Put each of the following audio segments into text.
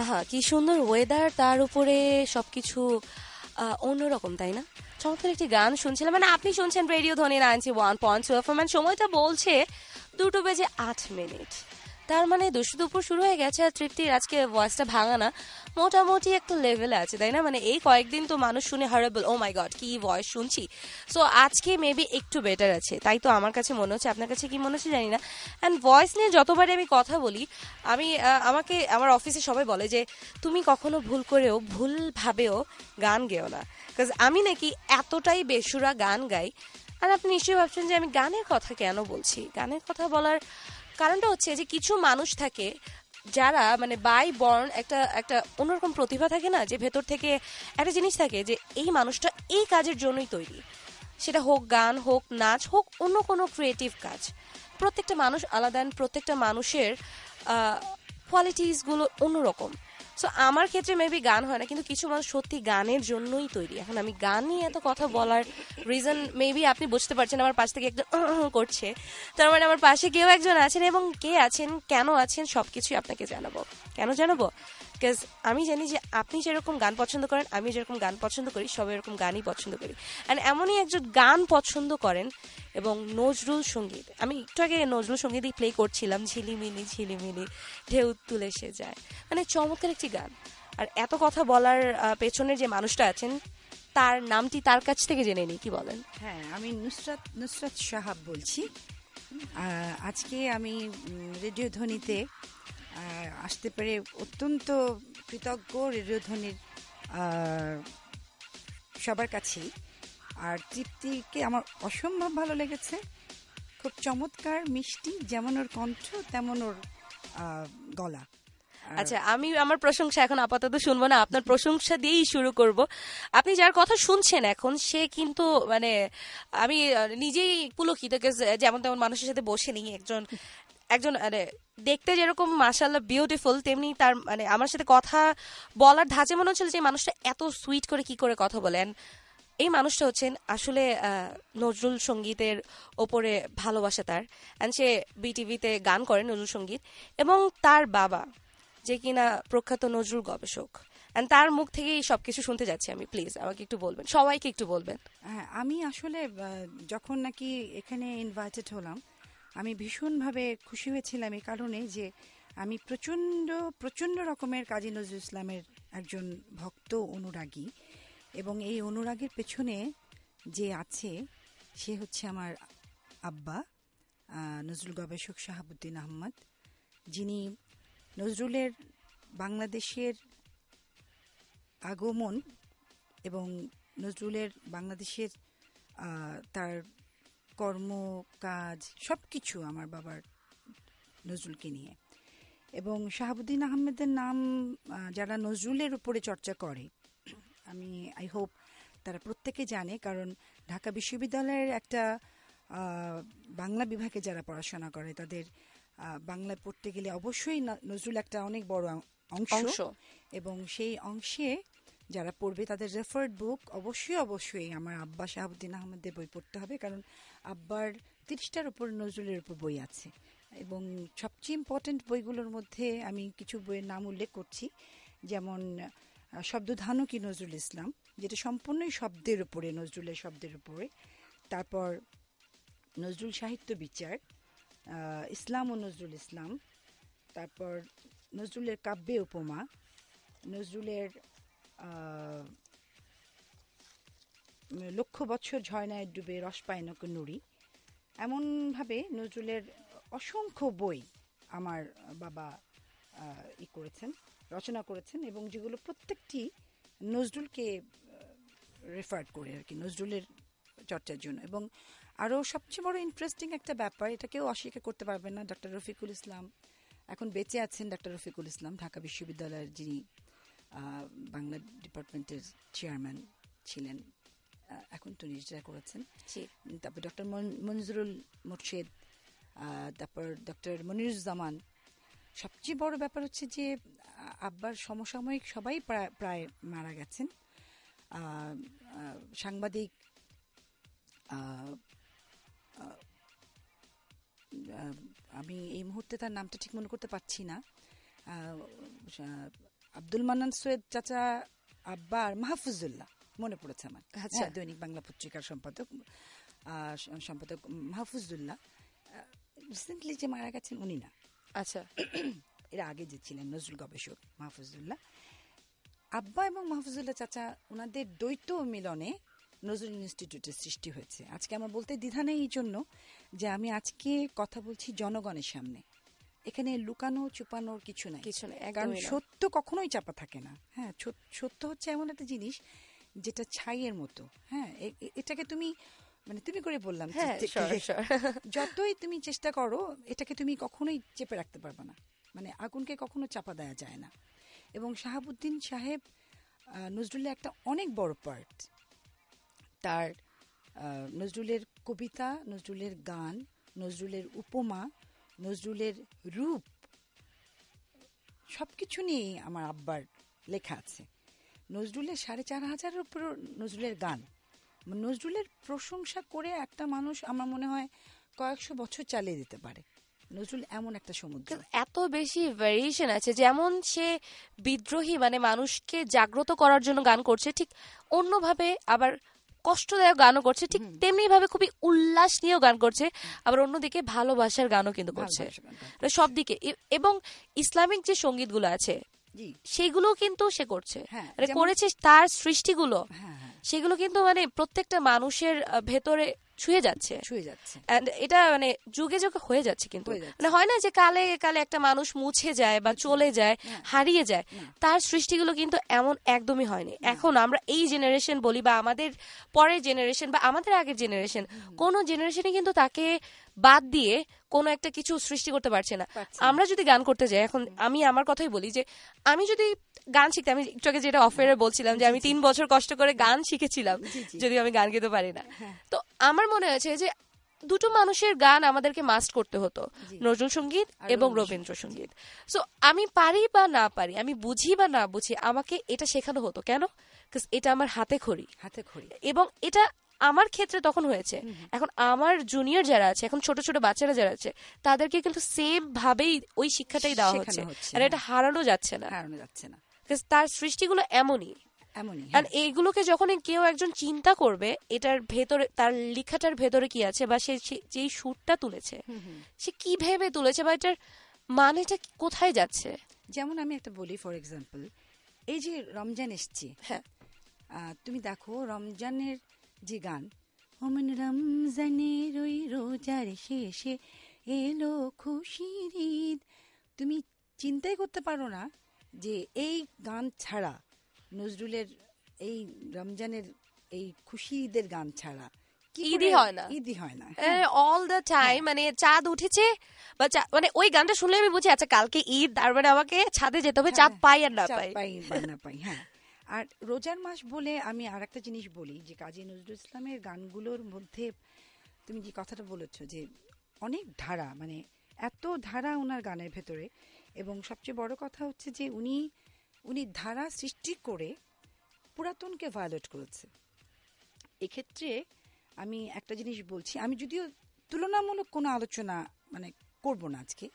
আহা কি সুন্দর ওয়েদার তার উপরে সবকিছু অন্যরকম তাই না চমৎকার একটি গান শুনছিলাম মানে আপনি শুনছেন রেডিও ধনী নাইনটি ওয়ান পয়েন্ট টুয়েলভ সময় সময়টা বলছে দুটো বেজে আট মিনিট তার মানে দুশো দুপুর শুরু হয়ে গেছে আর তৃপ্তির আজকে ভয়েসটা ভাঙা না মোটামুটি একটা লেভেলে আছে তাই না মানে এই কয়েকদিন তো মানুষ শুনে হারেবল ও মাই গড কি ভয়েস শুনছি সো আজকে মেবি একটু বেটার আছে তাই তো আমার কাছে মনে হচ্ছে আপনার কাছে কি মনে হচ্ছে জানি না অ্যান্ড ভয়েস নিয়ে যতবারই আমি কথা বলি আমি আমাকে আমার অফিসে সবাই বলে যে তুমি কখনো ভুল করেও ভুলভাবেও গান গেও না বিকজ আমি নাকি এতটাই বেসুরা গান গাই আর আপনি নিশ্চয়ই ভাবছেন যে আমি গানের কথা কেন বলছি গানের কথা বলার কারণটা হচ্ছে যে কিছু মানুষ থাকে যারা মানে বাই বর্ন একটা একটা অন্যরকম প্রতিভা থাকে না যে ভেতর থেকে একটা জিনিস থাকে যে এই মানুষটা এই কাজের জন্যই তৈরি সেটা হোক গান হোক নাচ হোক অন্য কোনো ক্রিয়েটিভ কাজ প্রত্যেকটা মানুষ আলাদা প্রত্যেকটা মানুষের কোয়ালিটিসগুলো অন্যরকম সো আমার ক্ষেত্রে মেবি গান হয় না কিন্তু কিছু মানুষ সত্যি গানের জন্যই তৈরি এখন আমি গান নিয়ে এত কথা বলার রিজন মেবি আপনি বুঝতে পারছেন আমার পাশ থেকে একজন করছে তার মানে আমার পাশে কেউ একজন আছেন এবং কে আছেন কেন আছেন সবকিছুই আপনাকে জানাবো কেন জানাবো বিকজ আমি জানি যে আপনি যেরকম গান পছন্দ করেন আমি যেরকম গান পছন্দ করি সবাই এরকম গানই পছন্দ করি অ্যান্ড এমনই একজন গান পছন্দ করেন এবং নজরুল সঙ্গীত আমি একটু আগে নজরুল সঙ্গীতই প্লে করছিলাম ঝিলিমিলি ঝিলিমিলি ঢেউ তুলে সে যায় মানে চমৎকার একটি গান আর এত কথা বলার পেছনের যে মানুষটা আছেন তার নামটি তার কাছ থেকে জেনে নিই কি বলেন হ্যাঁ আমি নুসরাত নুসরাত সাহাব বলছি আজকে আমি রেডিও ধ্বনিতে আসতে পেরে অত্যন্ত কৃতজ্ঞ ধ্বনির সবার কাছেই আর তৃপ্তিকে আমার অসম্ভব ভালো লেগেছে খুব চমৎকার মিষ্টি যেমন ওর কণ্ঠ তেমন ওর গলা আচ্ছা আমি আমার প্রশংসা এখন আপাতত শুনবো না আপনার প্রশংসা দিয়েই শুরু করব আপনি যার কথা শুনছেন এখন সে কিন্তু মানে আমি নিজেই পুলকিত যেমন তেমন মানুষের সাথে বসে নিই একজন একজন মানে দেখতে যেরকম মাসাল্লাহ বিউটিফুল তেমনি তার মানে আমার সাথে কথা বলার ধাঁচে মনে হচ্ছিল যে মানুষটা এত সুইট করে কি করে কথা বলেন এই মানুষটা হচ্ছেন আসলে নজরুল সঙ্গীতের ওপরে ভালোবাসা তার অ্যান্ড সে বিটিভিতে গান করেন নজরুল সঙ্গীত এবং তার বাবা যে কিনা প্রখ্যাত নজরুল গবেষক অ্যান্ড তার মুখ থেকেই সব কিছু শুনতে যাচ্ছি আমি প্লিজ আমাকে একটু বলবেন সবাইকে একটু বলবেন হ্যাঁ আমি আসলে যখন নাকি এখানে ইনভাইটেড হলাম আমি ভীষণভাবে খুশি হয়েছিলাম এই কারণে যে আমি প্রচণ্ড প্রচণ্ড রকমের কাজী নজরুল ইসলামের একজন ভক্ত অনুরাগী এবং এই অনুরাগের পেছনে যে আছে সে হচ্ছে আমার আব্বা নজরুল গবেষক শাহাবুদ্দিন আহমদ যিনি নজরুলের বাংলাদেশের আগমন এবং নজরুলের বাংলাদেশের তার কর্ম কাজ সব কিছু আমার বাবার নজরুলকে নিয়ে এবং শাহাবুদ্দিন আহমেদের নাম যারা নজরুলের উপরে চর্চা করে আমি আই হোপ তারা প্রত্যেকে জানে কারণ ঢাকা বিশ্ববিদ্যালয়ের একটা বাংলা বিভাগে যারা পড়াশোনা করে তাদের বাংলা পড়তে গেলে অবশ্যই নজরুল একটা অনেক বড় অংশ এবং সেই অংশে যারা পড়বে তাদের রেফার্ড বুক অবশ্যই অবশ্যই আমার আব্বা শাহাবুদ্দিন আহমেদের বই পড়তে হবে কারণ আব্বার তিরিশটার উপর নজরুলের উপর বই আছে এবং সবচেয়ে ইম্পর্টেন্ট বইগুলোর মধ্যে আমি কিছু বইয়ের নাম উল্লেখ করছি যেমন শব্দধানু কি নজরুল ইসলাম যেটা সম্পূর্ণই শব্দের উপরে নজরুলের শব্দের উপরে তারপর নজরুল সাহিত্য বিচার ইসলাম ও নজরুল ইসলাম তারপর নজরুলের কাব্যে উপমা নজরুলের লক্ষ বছর ঝয়নায় ডুবে রস পায় নক নুড়ি এমনভাবে নজরুলের অসংখ্য বই আমার বাবা ই করেছেন রচনা করেছেন এবং যেগুলো প্রত্যেকটি নজরুলকে রেফার করে আর কি নজরুলের চর্চার জন্য এবং আরও সবচেয়ে বড় ইন্টারেস্টিং একটা ব্যাপার এটাকেও অস্বীকার করতে পারবেন না ডক্টর রফিকুল ইসলাম এখন বেঁচে আছেন ডক্টর রফিকুল ইসলাম ঢাকা বিশ্ববিদ্যালয়ের যিনি বাংলা ডিপার্টমেন্টের চেয়ারম্যান ছিলেন এখন তো নিজেরা করেছেন তারপর ডক্টর মনজুরুল মুর্শিদ তারপর ডক্টর মনিরুজ্জামান সবচেয়ে বড় ব্যাপার হচ্ছে যে আব্বার সমসাময়িক সবাই প্রায় প্রায় মারা গেছেন সাংবাদিক আমি এই মুহূর্তে তার নামটা ঠিক মনে করতে পারছি না আব্দুল মান্নান সৈয়দ চাচা আব্বার মাহফুজুল্লাহ মনে পড়েছে আমার আচ্ছা হ্যাঁ, দৈনিক বাংলা পত্রিকার সম্পাদক সম্পাদক মাহফুজুল্লাহ রিসেন্টলি যে মারা গেছেন উনি না আচ্ছা এর আগে যে ছিলেন নজরুল গবেষক মাহফুজুল্লাহ আব্বা এবং মাহফুজুল্লাহ চাচা ওনাদের দ্বৈত মিলনে নজরুল ইনস্টিটিউটের সৃষ্টি হয়েছে আজকে আমার বলতে দ্বিধা নেই এই জন্য যে আমি আজকে কথা বলছি জনগণের সামনে এখানে লুকানো চুপানোর কিছু নাই কিছু নাই কারণ সত্য কখনোই চাপা থাকে না হ্যাঁ সত্য হচ্ছে এমন একটা জিনিস যেটা ছাইয়ের মতো হ্যাঁ এটাকে তুমি মানে তুমি করে বললাম হ্যাঁ, যতই তুমি চেষ্টা করো এটাকে তুমি কখনোই চেপে রাখতে পারবে না মানে আগুনকে কখনো চাপা দেওয়া যায় না এবং শাহাবুদ্দিন সাহেব নজরুলের একটা অনেক বড় পার্ট তার নজরুলের কবিতা নজরুলের গান নজরুলের উপমা নজরুলের রূপ সব কিছু নিয়েই আমার আব্বার লেখা আছে নজরুলের সাড়ে চার হাজারের উপর নজরুলের গান নজরুলের প্রশংসা করে একটা মানুষ আমার মনে হয় কয়েকশো বছর চালিয়ে দিতে পারে নজরুল এমন একটা সমুদ্র এত বেশি ভ্যারিয়েশন আছে যেমন সে বিদ্রোহী মানে মানুষকে জাগ্রত করার জন্য গান করছে ঠিক অন্যভাবে আবার কষ্টদায়ক গানও করছে ঠিক তেমনি ভাবে খুবই উল্লাস নিয়েও গান করছে আবার অন্যদিকে ভালোবাসার গানও কিন্তু করছে সব দিকে এবং ইসলামিক যে সঙ্গীতগুলো আছে সেগুলো কিন্তু সে করছে হ্যাঁ, মানে করেছে তার সৃষ্টিগুলো হ্যাঁ, হ্যাঁ। সেগুলো কিন্তু মানে প্রত্যেকটা মানুষের ভেতরে ছুঁয়ে যাচ্ছে ছুঁয়ে যাচ্ছে এটা মানে যুগে যুগে হয়ে যাচ্ছে কিন্তু মানে হয় না যে কালে কালে একটা মানুষ মুছে যায় বা চলে যায় হারিয়ে যায় তার সৃষ্টিগুলো কিন্তু এমন একদমই হয়নি এখন আমরা এই জেনারেশন বলি বা আমাদের পরের জেনারেশন বা আমাদের আগের জেনারেশন কোন জেনারেশনে কিন্তু তাকে বাদ দিয়ে কোনো একটা কিছু সৃষ্টি করতে পারছে না আমরা যদি গান করতে যাই এখন আমি আমার কথাই বলি যে আমি যদি গান শিখতে আমি একটু আগে যেটা অফারে বলছিলাম যে আমি তিন বছর কষ্ট করে গান শিখেছিলাম যদি আমি গান গেতে পারি না হ্যাঁ। তো আমার মনে হয়েছে যে দুটো মানুষের গান আমাদেরকে মাস্ট করতে হতো নজরুল সঙ্গীত এবং রবীন্দ্রসঙ্গীত সো আমি পারি বা না পারি আমি বুঝি বা না বুঝি আমাকে এটা শেখানো হতো কেন এটা আমার হাতে খড়ি হাতে খড়ি এবং এটা আমার ক্ষেত্রে তখন হয়েছে এখন আমার জুনিয়র যারা আছে এখন ছোট ছোট বাচ্চারা যারা আছে তাদেরকে কিন্তু সেম ভাবেই ওই শিক্ষাটাই দেওয়া হচ্ছে আর এটা হ্যাঁ। হারানো যাচ্ছে না হারানো যাচ্ছে না তার সৃষ্টিগুলো এমনই আর হ্যাঁ। এইগুলোকে যখন কেউ একজন চিন্তা করবে এটার ভেতরে তার লেখাটার ভেতরে কি আছে বা সে যেই সুরটা তুলেছে সে কি ভেবে তুলেছে বা এটার মানেটা কোথায় যাচ্ছে যেমন আমি একটা বলি ফর এক্সাম্পল এই যে রমজান এসছে হ্যাঁ তুমি দেখো রমজানের যে গান অমন রমজানের ওই রোজার শেষে এলো খুশির ঈদ তুমি চিন্তাই করতে পারো না যে এই গান ছাড়া নজরুলের এই রমজানের এই খুশি ঈদের গান ছাড়া ঈদই হয় না ঈদই হয় না অল দ্য টাইম মানে চাঁদ উঠেছে বা মানে ওই গানটা শুনলে আমি বুঝি আচ্ছা কালকে ঈদ তারপরে আমাকে ছাদে যেতে হবে চাঁদ পাই আর না পাই পাই না পাই হ্যাঁ আর রোজার মাস বলে আমি আর একটা জিনিস বলি যে কাজী নজরুল ইসলামের গানগুলোর মধ্যে তুমি যে কথাটা বলেছ যে অনেক ধারা মানে এত ধারা ওনার গানের ভেতরে এবং সবচেয়ে বড় কথা হচ্ছে যে উনি উনি ধারা সৃষ্টি করে পুরাতনকে ভায়োলেট করেছে এক্ষেত্রে আমি একটা জিনিস বলছি আমি যদিও তুলনামূলক কোনো আলোচনা মানে করব না আজকে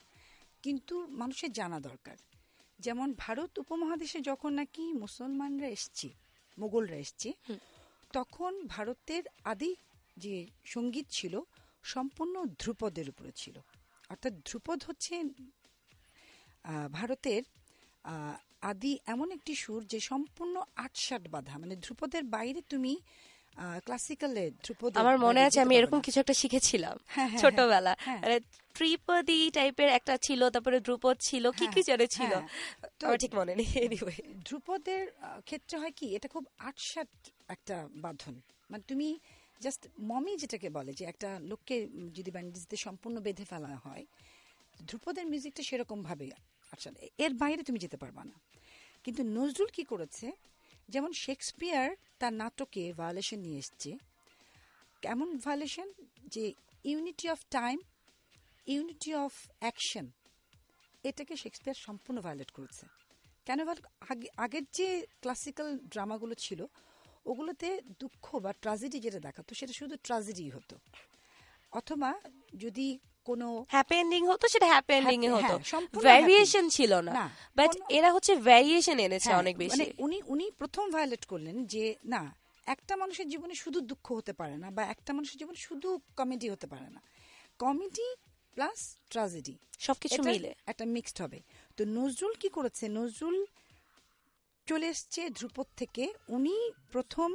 কিন্তু মানুষের জানা দরকার যেমন ভারত উপমহাদেশে যখন নাকি মুসলমানরা এসছে মোগলরা এসছে তখন ভারতের আদি যে সঙ্গীত ছিল সম্পূর্ণ ধ্রুপদের উপরে ছিল অর্থাৎ ধ্রুপদ হচ্ছে ভারতের আদি এমন একটি সুর যে সম্পূর্ণ আটসাট বাধা মানে ধ্রুপদের বাইরে তুমি ক্লাসিক্যালে আমার মনে আছে আমি এরকম কিছু একটা শিখেছিলাম হ্যাঁ, হ্যাঁ, হ্যাঁ। ছোটবেলা মানে ত্রিপদী টাইপের একটা ছিল তারপরে ধ্রুপদ ছিল কি কি জানে ছিল আমার ঠিক মনে নেই এনিওয়ে ধ্রুপদের ক্ষেত্রে হয় কি এটা খুব আটসাট একটা বাঁধন মানে তুমি জাস্ট মমি যেটাকে বলে যে একটা লোককে যদি ব্যান্ডেজতে সম্পূর্ণ বেঁধে ফেলা হয় ধ্রুপদের মিউজিকটা সেরকম ভাবে আচ্ছা এর বাইরে তুমি যেতে পারবা না কিন্তু নজরুল কি করেছে যেমন শেক্সপিয়ার তার নাটকে ভায়োলেশন নিয়ে এসছে কেমন ভায়োলেশন যে unity of time unity of action এটাকে শেক্সপিয়ার সম্পূর্ণ ভায়োলেট করেছে কেন আগে আগের যে ক্লাসিক্যাল ড্রামাগুলো ছিল ওগুলোতে দুঃখ বা ট্রাজেডি যেটা দেখাতো সেটা শুধু ট্রাজেডি হতো অথবা যদি কোনো হ্যাপি এন্ডিং হতো সেটা হ্যাপি এন্ডিং এ হতো ভ্যারিয়েশন ছিল না বাট এরা হচ্ছে ভ্যারিয়েশন এনেছে হ্যাঁ, অনেক বেশি মানে উনি উনি প্রথম ভায়োলেট করলেন যে না একটা মানুষের জীবনে শুধু দুঃখ হতে পারে না বা একটা মানুষের জীবনে শুধু কমেডি হতে পারে না কমেডি প্লাস ট্র্যাজেডি সবকিছু মিলে একটা মিক্সড হবে তো নজরুল কি করেছে নজরুল চলে এসছে ধ্রুপদ থেকে উনি প্রথম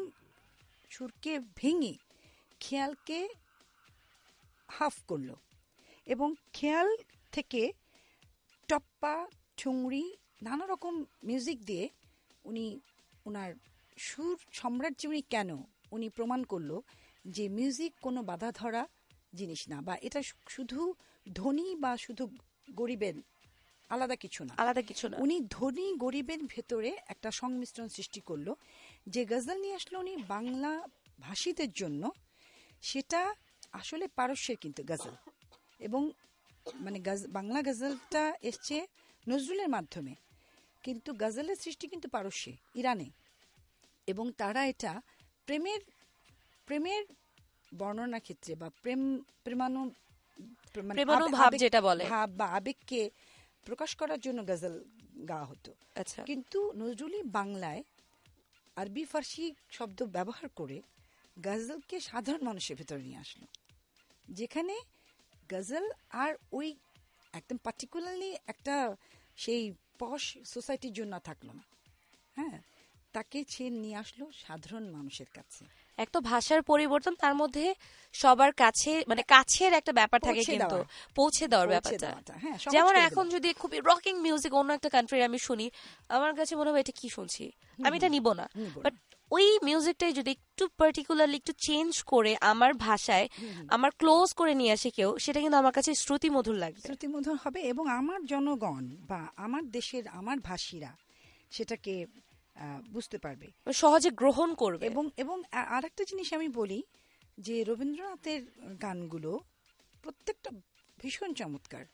সুরকে ভেঙে খেয়ালকে হাফ করলো এবং খেয়াল থেকে টপ্পা ঠুংরি নানা রকম মিউজিক দিয়ে উনি ওনার সুর সম্রাজ্য উনি কেন উনি প্রমাণ করলো যে মিউজিক কোনো বাধা ধরা জিনিস না বা এটা শুধু ধনী বা শুধু গরিবের আলাদা কিছু না আলাদা কিছু না উনি ধনী গরিবের ভেতরে একটা সংমিশ্রণ সৃষ্টি করলো যে গজল নিয়ে আসলো উনি বাংলা ভাষীদের জন্য সেটা আসলে পারস্যের কিন্তু গজল এবং মানে বাংলা গজলটা এসছে নজরুলের মাধ্যমে কিন্তু গজলের সৃষ্টি কিন্তু পারস্যে ইরানে এবং তারা এটা প্রেমের প্রেমের বর্ণনা ক্ষেত্রে বা প্রেম প্রেমানু মানে ভাব যেটা বলে ভাব বা আবেগকে প্রকাশ করার জন্য গজল গাওয়া হতো আচ্ছা কিন্তু নজরুলই বাংলায় আরবি ফার্সি শব্দ ব্যবহার করে গজলকে সাধারণ মানুষের ভেতরে নিয়ে আসলো যেখানে গজল আর ওই একদম পার্টিকুলারলি একটা সেই পশ সোসাইটির জন্য থাকলো না হ্যাঁ তাকে সে নিয়ে আসলো সাধারণ মানুষের কাছে এক তো ভাষার পরিবর্তন তার মধ্যে সবার কাছে মানে কাছের একটা ব্যাপার থাকে কিন্তু পৌঁছে দেওয়ার ব্যাপারটা হ্যাঁ, যেমন এখন যদি খুবই রকিং মিউজিক অন্য একটা কান্ট্রি আমি শুনি আমার কাছে মনে হয় এটা কি শুনছি আমি এটা নিব না বাট ওই মিউজিকটাই যদি একটু পার্টিকুলারলি একটু চেঞ্জ করে আমার ভাষায় আমার ক্লোজ করে নিয়ে আসে কেউ সেটা কিন্তু আমার কাছে শ্রুতি মধুর লাগবে শ্রুতি মধুর হবে এবং আমার জনগণ বা আমার দেশের আমার ভাষীরা সেটাকে বুঝতে পারবে সহজে গ্রহণ করবে এবং এবং আর একটা জিনিস আমি বলি যে রবীন্দ্রনাথের গানগুলো প্রত্যেকটা ভীষণ চমৎকার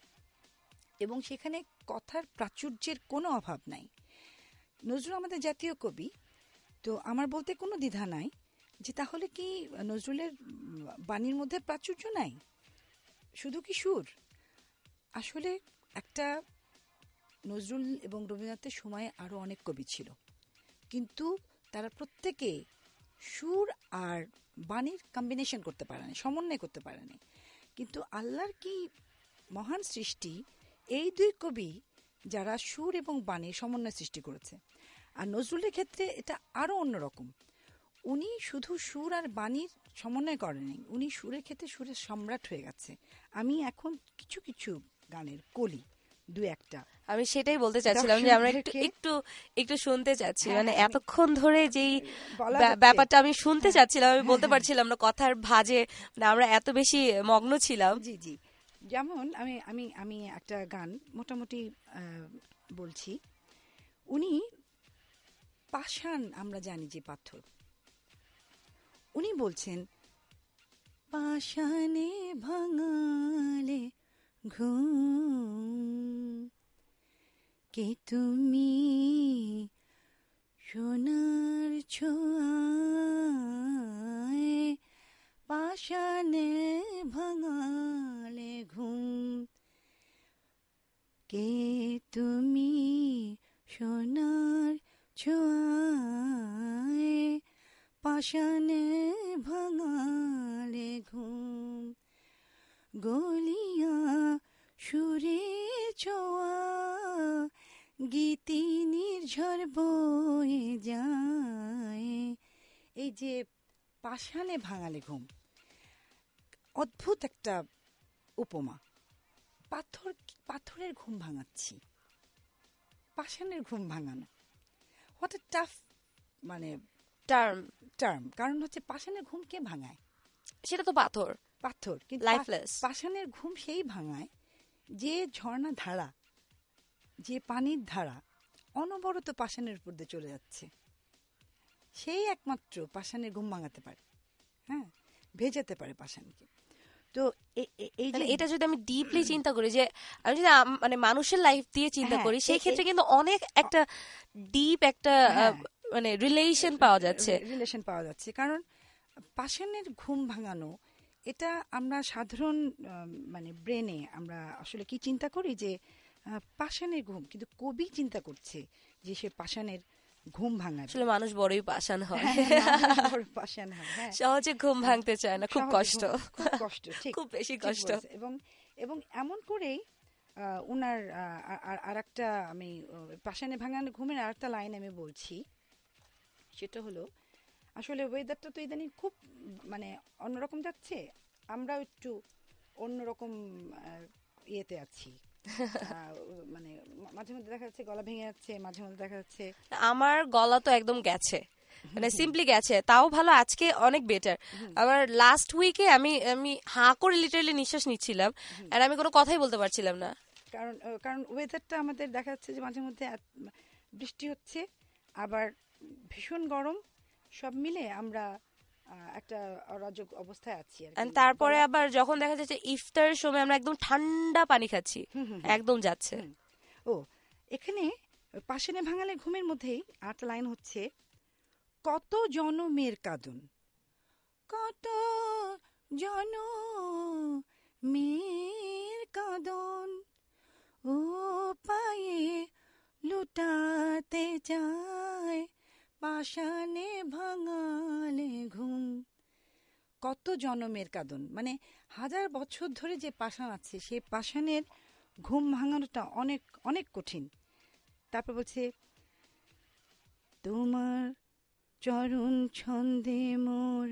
এবং সেখানে কথার প্রাচুর্যের কোনো অভাব নাই নজরুল আমাদের জাতীয় কবি তো আমার বলতে কোনো দ্বিধা নাই যে তাহলে কি নজরুলের বাণীর মধ্যে প্রাচুর্য নাই শুধু কি সুর আসলে একটা নজরুল এবং রবীন্দ্রনাথের সময়ে আরও অনেক কবি ছিল কিন্তু তারা প্রত্যেকে সুর আর বাণীর কম্বিনেশন করতে পারেনি সমন্বয় করতে পারেনি কিন্তু আল্লাহর কি মহান সৃষ্টি এই দুই কবি যারা সুর এবং বাণীর সমন্বয় সৃষ্টি করেছে আর নজরুলের ক্ষেত্রে এটা আরও অন্যরকম উনি শুধু সুর আর বাণীর সমন্বয় করেনি উনি সুরের ক্ষেত্রে সুরের সম্রাট হয়ে গেছে আমি এখন কিছু কিছু গানের কলি দু একটা আমি সেটাই বলতে চাচ্ছিলাম যে আমরা একটু একটু একটু শুনতে চাচ্ছি হ্যাঁ, মানে হ্যাঁ, এতক্ষণ ধরে যেই ব্যাপারটা আমি শুনতে হ্যাঁ, চাচ্ছিলাম আমি বলতে পারছিলাম না কথার ভাজে আমরা এত বেশি মগ্ন ছিলাম জি জি যেমন আমি আমি আমি একটা গান মোটামুটি বলছি উনি পাষাণ আমরা জানি যে পাথর উনি বলছেন পাষাণে ভাঙালে ঘুম কে তুমি সোনার ছোঁয়ায় পাষাণে ভাঙালে ঘুম কে তুমি সোনার ছোঁয়ায় পাশানে ভাঙালে ঘুম গলিয়া সুরে ছোয়া গীতি নির্ঝর বয়ে যায় এই যে পাশানে ভাঙালে ঘুম অদ্ভুত একটা উপমা পাথর পাথরের ঘুম ভাঙাচ্ছি পাষাণের ঘুম ভাঙানো হোয়াট এ টাফ মানে টার্ম টার্ম কারণ হচ্ছে পাষাণের ঘুম কে ভাঙায় সেটা তো পাথর পাথর কিন্তু লাইফলেস পাষাণের ঘুম সেই ভাঙায় যে ঝর্ণা ধারা যে পানির ধারা অনবরত পাষাণের উপর দিয়ে চলে যাচ্ছে সেই একমাত্র পাষাণের ঘুম ভাঙাতে পারে হ্যাঁ ভেজাতে পারে পাষাণকে তো এই যে এটা যদি আমি ডিপলি চিন্তা করি যে আমি যদি মানে মানুষের লাইফ দিয়ে চিন্তা হ্যাঁ, করি সেই ক্ষেত্রে কিন্তু অনেক একটা ডিপ একটা হ্যাঁ। মানে রিলেশন পাওয়া যাচ্ছে রিলেশন পাওয়া যাচ্ছে কারণ পাশানের ঘুম ভাঙানো এটা আমরা সাধারণ মানে ব্রেনে আমরা আসলে কি চিন্তা করি যে পাষাণের ঘুম কিন্তু কবি চিন্তা করছে যে সে পাষাণের ঘুম ভাঙা আসলে মানুষ বড়ই পাশান হয় হ্যাঁ, হ্যাঁ, পাশান হয় হ্যাঁ। সহজে ঘুম ভাঙতে চায় না খুব কষ্ট খুব কষ্ট খুব বেশি কষ্ট এবং এবং এমন করেই উনার আর একটা আমি পাশানে ভাঙানো ঘুমের আর একটা লাইন আমি বলছি সেটা হলো আসলে ওয়েদারটা তো ইদানিং খুব মানে অন্যরকম যাচ্ছে আমরাও একটু অন্যরকম ইয়েতে আছি মানে মাঝে মধ্যে দেখা যাচ্ছে গলা ভেঙে যাচ্ছে মাঝে মধ্যে দেখা যাচ্ছে আমার গলা তো একদম গেছে মানে সিম্পলি গেছে তাও ভালো আজকে অনেক বেটার আবার লাস্ট উইকে আমি আমি হাঁ করে লিটারালি নিঃশ্বাস নিচ্ছিলাম আর আমি কোনো কথাই বলতে পারছিলাম না কারণ কারণ ওয়েদারটা আমাদের দেখা যাচ্ছে যে মাঝে মধ্যে বৃষ্টি হচ্ছে আবার ভীষণ গরম সব মিলে আমরা একটা অরাজক অবস্থায় আছি আর তারপরে আবার যখন দেখা যাচ্ছে ইফতার সময় আমরা একদম ঠান্ডা পানি খাচ্ছি একদম যাচ্ছে ও এখানে পাশেনে ভাঙালে ঘুমের মধ্যেই আট লাইন হচ্ছে কত জনমের কাঁদন কত জন মের কাঁদন ও পায়ে লুটাতে যায় পাশানে ভাঙালে ঘুম কত জনমের কাদন মানে হাজার বছর ধরে যে পাষাণ আছে সে পাশানের ঘুম ভাঙানোটা অনেক অনেক কঠিন তারপর বলছে তোমার চরণ ছন্দে মোর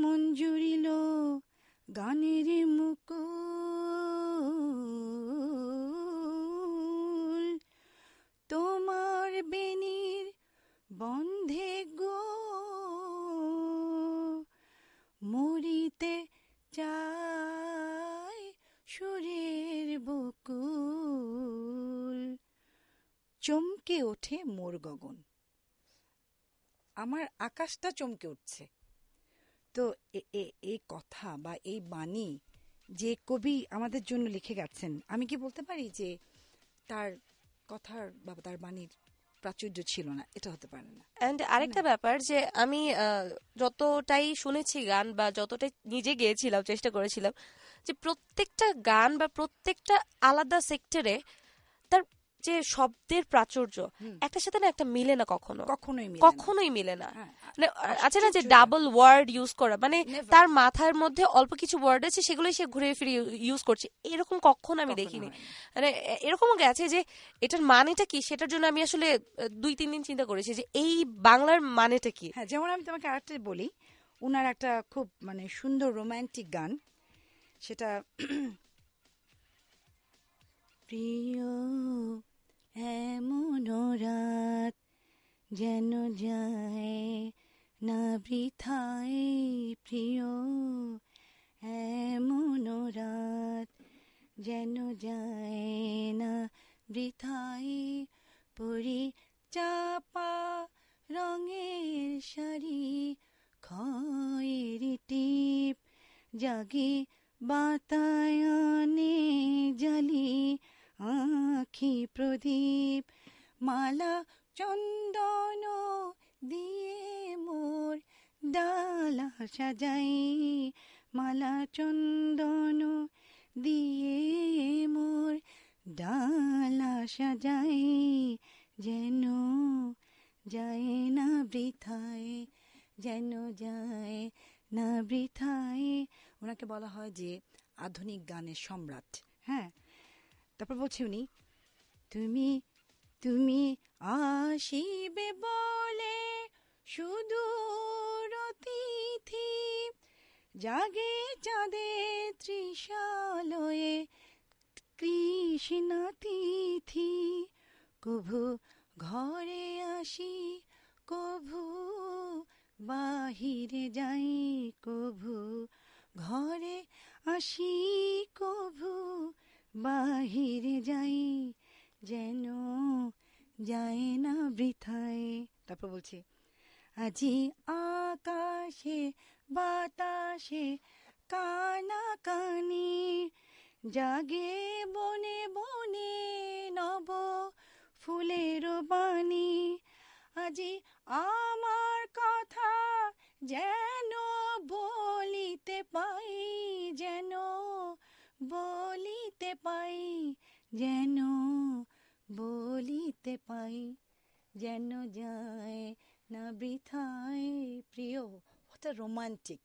মন জুড়িল গানের মুক তোমার বেনি বন্ধে গো মরিতে চাই সুরের বকুল চমকে ওঠে মোর গগন আমার আকাশটা চমকে উঠছে তো এই কথা বা এই বাণী যে কবি আমাদের জন্য লিখে গেছেন আমি কি বলতে পারি যে তার কথার বা তার বাণীর প্রাচুর্য ছিল না এটা হতে পারে না এন্ড আরেকটা ব্যাপার যে আমি যতটাই শুনেছি গান বা যতটাই নিজে গেয়েছিলাম চেষ্টা করেছিলাম যে প্রত্যেকটা গান বা প্রত্যেকটা আলাদা সেক্টরে যে শব্দের প্রাচুর্য একটা সাথে না একটা মিলে না কখনো কখনোই কখনোই মিলে না হ্যাঁ, আছে মানে আচ্ছা না যে ডাবল ওয়ার্ড ইউজ করা মানে তার মাথার মধ্যে অল্প কিছু ওয়ার্ড আছে সেগুলোই সে ঘুরে ফিরে ইউজ করছে এরকম কখনো আমি দেখিনি মানে এরকমও গেছে যে এটার মানেটা কি সেটার জন্য আমি আসলে দুই তিন দিন চিন্তা করেছি যে এই বাংলার মানেটা কি হ্যাঁ যেমন আমি তোমাকে আরেকটা বলি উনার একটা খুব মানে সুন্দর রোমান্টিক গান সেটা প্রিয় এমন রাত যেন যায় না বৃথায় প্রিয় এমন রাত যেন যায় না বৃথায় পরি চাপা রঙের শাড়ি খয়ের টিপ জাগি বাতায়নে জালি আখি প্রদীপ মালা চন্দন দিয়ে মোর ডালা সাজাই মালা চন্দন দিয়ে মোর ডালা সাজাই যেন যায় না বৃথায় যেন যায় না বৃথায় ওনাকে বলা হয় যে আধুনিক গানের সম্রাট হ্যাঁ তারপর বলছে উনি তুমি তুমি আসিবে বলে শুধু অতিথি জাগে চাঁদে ত্রিশালয়ে কৃষ্ণা তিথি কভু ঘরে আসি কভু বাহিরে যাই কভু ঘরে আসি কভু বাহিরে যাই যেন যায় না বৃথায় তারপর বলছি আজি আকাশে বাতাসে কানা কানি জাগে বনে বনে নব ফুলের বাণী আজি আমার কথা যেন বলিতে পাই যেন বলিতে পাই যেন বলিতে পাই যেন যায় না বৃথায় প্রিয় কত রোমান্টিক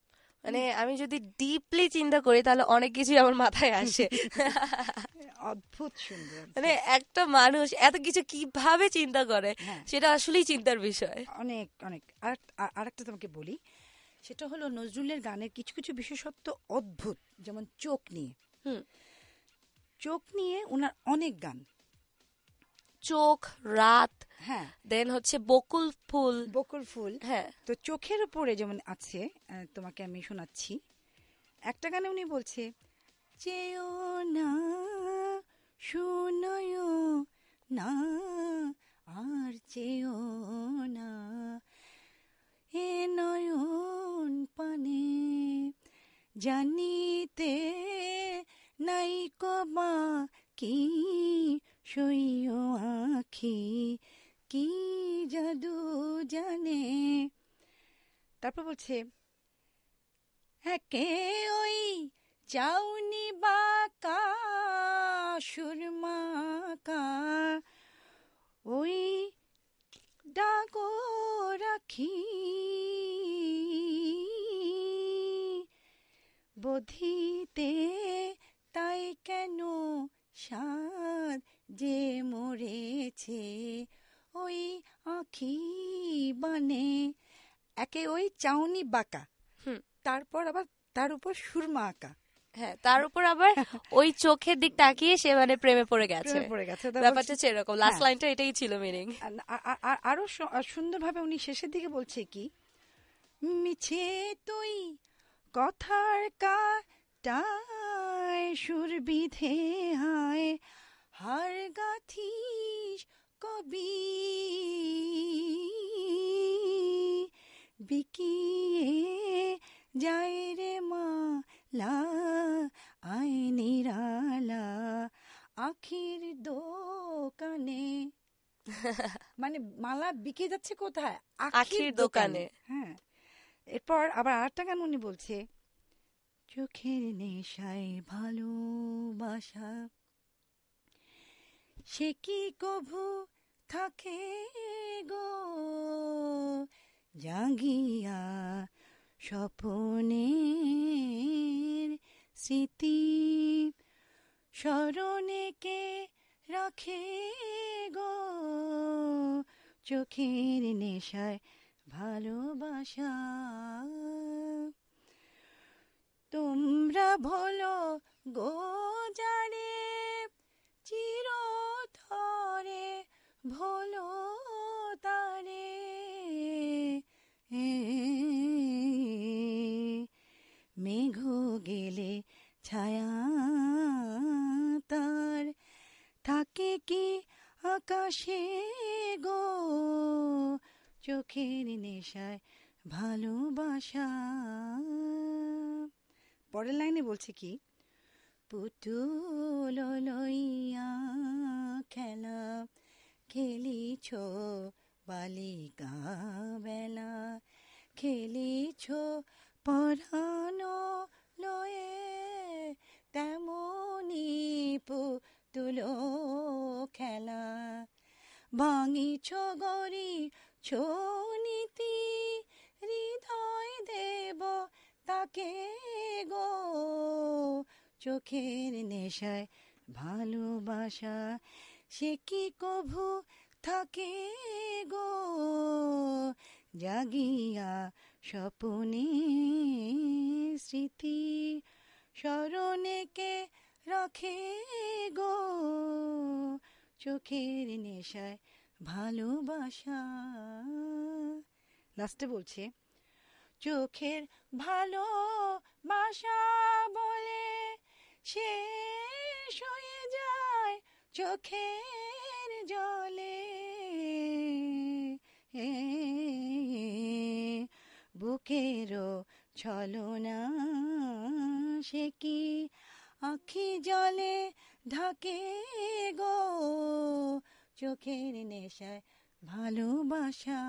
মানে আমি যদি ডিপলি চিন্তা করি তাহলে অনেক কিছুই আমার মাথায় আসে অদ্ভুত সুন্দর মানে একটা মানুষ এত কিছু কিভাবে চিন্তা করে হ্যাঁ। সেটা আসলেই চিন্তার বিষয় অনেক অনেক আর একটা তোমাকে বলি সেটা হলো নজরুলের গানের কিছু কিছু বিশেষত্ব অদ্ভুত যেমন চোখ নিয়ে চোখ নিয়ে ওনার অনেক গান চোখ রাত হ্যাঁ দেন হচ্ছে বকুল ফুল বকুল ফুল হ্যাঁ তো চোখের উপরে যেমন আছে তোমাকে আমি শোনাচ্ছি একটা গানে উনি বলছে চেও না শুনয় না আর চেও না এ নয়ন পানে জানিতে নাই কবা কি সইও আখি কি জাদু জানে তারপর বলছে একে ওই চাউনি বাকা সুরমাকা ওই ডাকো রাখি বধিতে তাই কেন সাদ যে মরেছে ওই আঁখি বানে একে ওই চাউনি বাঁকা তারপর আবার তার উপর সুরমা আঁকা হ্যাঁ তার উপর আবার ওই চোখের দিক তাকিয়ে সে মানে প্রেমে পড়ে গেছে পড়ে গেছে ব্যাপারটা হচ্ছে এরকম লাস্ট হ্যাঁ। লাইনটা এটাই ছিল মিনিং আরো সুন্দরভাবে উনি শেষের দিকে বলছে কি মিছে তুই কথার কাটা সুর বিধে হায় হার গাথিস কবি বিকিয়ে যায় রে মালা আয় নিরালা আখির দোকানে মানে মালা বিকে যাচ্ছে কোথায় আখির দোকানে হ্যাঁ এরপর আবার আরেকটা গান উনি বলছে চোখের নেশায় ভালোবাসা সে কি কভু থাকে গো জাগিয়া স্বপনের স্মৃতি স্মরণে কে রাখে গো চোখের নেশায় ভালোবাসা তোমরা ভোলো গোজারে চিরথরে ভোলো তারে মেঘ গেলে ছায়া তার থাকে কি আকাশে গো চোখের নেশায় ভালোবাসা পরের লাইনে বলছে কি পুতুল লইয়া খেলা খেলিছ বালিকা বেলা খেলিছ পরানো লয়ে তেমনি পুতুল খেলা ভাঙিছ গরি নীতি হৃদয় দেব তাকে গো চোখের নেশায় ভালোবাসা সে কি কভু থাকে গো জাগিয়া স্বপনে স্মৃতি কে রখে গো চোখের নেশায় ভালোবাসা লাস্টে বলছে চোখের ভালো বাসা বলে সে শুয়ে যায় চোখের জলে বুকেরও ছলনা সে কি আখি জলে ঢাকে গো চোখের নেশায় ভালোবাসা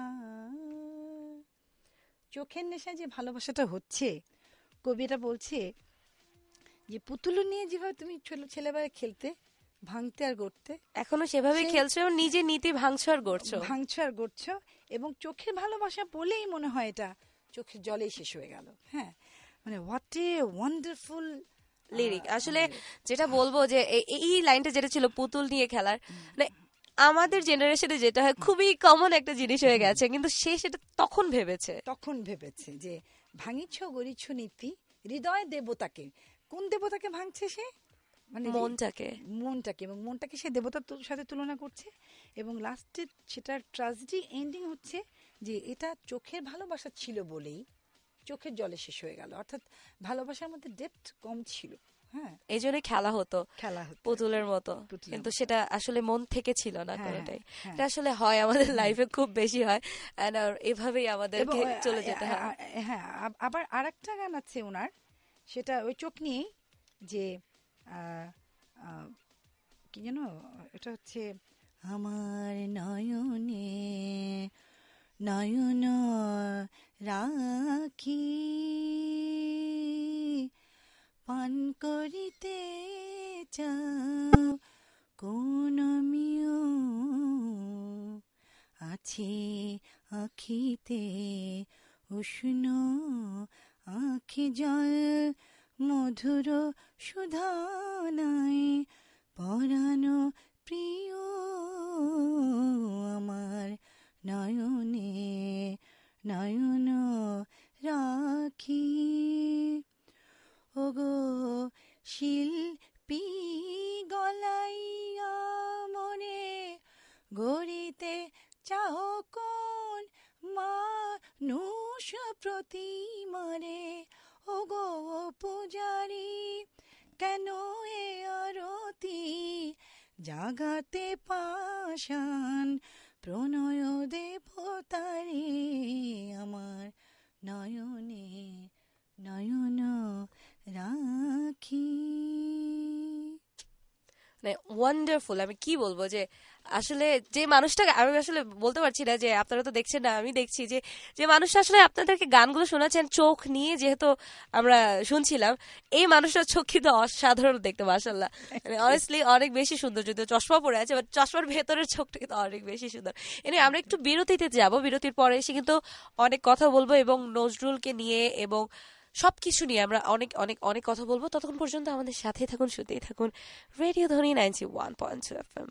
চোখের নেশায় যে ভালোবাসাটা হচ্ছে কবিরা বলছে যে পুতুল নিয়ে যেভাবে তুমি ছেলেবেলায় খেলতে ভাঙতে আর গড়তে এখনো সেভাবে খেলছো নিজে নীতি ভাঙছো আর গড়ছো ভাঙছো আর গড়ছো এবং চোখের ভালোবাসা বলেই মনে হয় এটা চোখের জলেই শেষ হয়ে গেল হ্যাঁ মানে হোয়াট এ ওয়ান্ডারফুল লিরিক আসলে যেটা বলবো যে এই লাইনটা যেটা ছিল পুতুল নিয়ে খেলার মানে আমাদের জেনারেশনে যেটা হয় খুবই কমন একটা জিনিস হয়ে গেছে কিন্তু সে সেটা তখন ভেবেছে তখন ভেবেছে যে ভাঙিছ গরিছ নীতি হৃদয় দেবতাকে কোন দেবতাকে ভাঙছে সে মানে মনটাকে মনটাকে এবং মনটাকে সে দেবতার সাথে তুলনা করছে এবং লাস্টে সেটার ট্রাজেডি এন্ডিং হচ্ছে যে এটা চোখের ভালোবাসা ছিল বলেই চোখের জলে শেষ হয়ে গেল অর্থাৎ ভালোবাসার মধ্যে ডেপথ কম ছিল হ্যাঁ এই জন্য খেলা হতো খেলা পুতুলের মতো কিন্তু সেটা আসলে মন থেকে ছিল না হ্যাঁ, কোনোটাই হ্যাঁ। এটা আসলে হয় আমাদের লাইফে খুব বেশি হয় uh, এভাবেই আমাদের চলে যেতে হ্যাঁ, হয় হ্যাঁ আবার আর একটা গান আছে ওনার সেটা ওই চোখ নিয়েই যে কি যেন এটা হচ্ছে আমার নয়নে নয়ন রাখি পান করিতে চাও কোন আছে আখিতে উষ্ণ আখি জল মধুর সুধানায় পরানো প্রিয় আমার নয়নে নয়ন রাখি ওগো শিল্পী গলাইয়া মনে গড়িতে চাহ কোন মানুষ মারে ওগো পূজারি কেন এ আরতি জাগাতে পাশান প্রণয় দেব ওয়ান্ডারফুল আমি কি বলবো যে আসলে যে মানুষটাকে আমি আসলে বলতে পারছি না যে আপনারা তো দেখছেন না আমি দেখছি যে যে মানুষটা আসলে আপনাদেরকে গানগুলো শোনাচ্ছেন চোখ নিয়ে যেহেতু আমরা শুনছিলাম এই মানুষটা চোখ কিন্তু অসাধারণ দেখতে মাসাল্লাহ মানে অনেস্টলি অনেক বেশি সুন্দর যদিও চশমা পরে আছে বাট চশমার ভেতরের চোখটা কিন্তু অনেক বেশি সুন্দর এনে আমরা একটু বিরতিতে যাব বিরতির পরে এসে কিন্তু অনেক কথা বলবো এবং নজরুলকে নিয়ে এবং সব কিছু নিয়ে আমরা অনেক অনেক অনেক কথা বলবো ততক্ষণ পর্যন্ত আমাদের সাথেই থাকুন শুতেই থাকুন রেডিও ধ্বনি ninety one point two F M